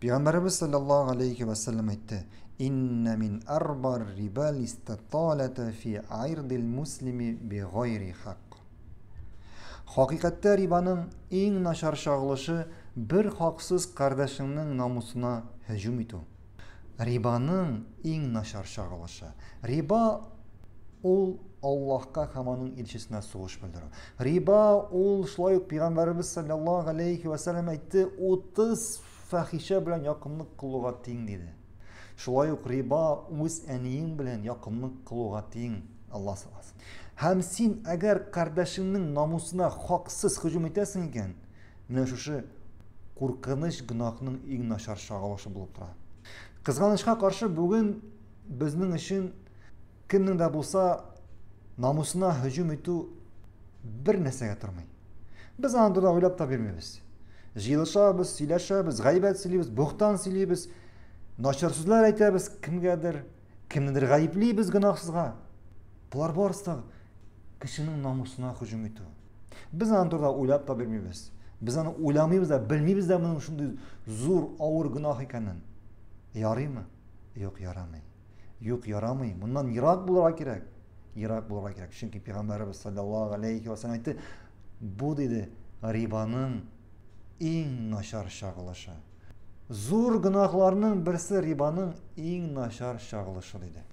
пайғамбарымыз саллаллаху алейхи уассалам айтты инна мин арбар рибал истаталата фи айрдил муслими би хақиқатта рибаның ең нашар шағылышы бір хақсыз қардашыңның намысына хәжум ету рибаның ең нашар шағылышы риба ол аллахқа һәм аның елшісіне білдіру риба ол шулай ук пайғамбарымыз саллаллаху алейхи уассалам айтты отыз фахиша белән якынлык кылуга тең диде шулай ук риба үз әниең белән якынлык кылуга тең алла сакласын һәм син әгәр кардәшеңнең намусына хаксыз һөҗүм итәсең икән менә шушы куркыныч гөнаһның иң начар чагылышы булып тора кызганычка каршы бүген безнең өчен кемнең дә булса намусына һөҗүм итү бер нәрсәгә тормый без аны да уйлап та бирмәйбез жыйылышабыз сөйләшәбез гайбәт сөйлибез бухтан сөйлибез начар сүзләр әйтәбез кемгәдер кемнедер гаеплибез гынахсызга булар барысы да кешенең намусына һөжүм итү без аны турыда уйлап та бермибез без аны уйламыйбыз да белмибез да буның шундый зур авыр гынах икәнен ярыймы юк ярамый юк ярамый мондан ерак булырга кирәк ерак булырга кирәк чөнки пәйгамбәрыбыз саллаллаху алейхи вассалам әйтте бу диде рибаның ең нашар шағылышы. зур гынахларның бірсі рибаның ең нашар шағылышы дейді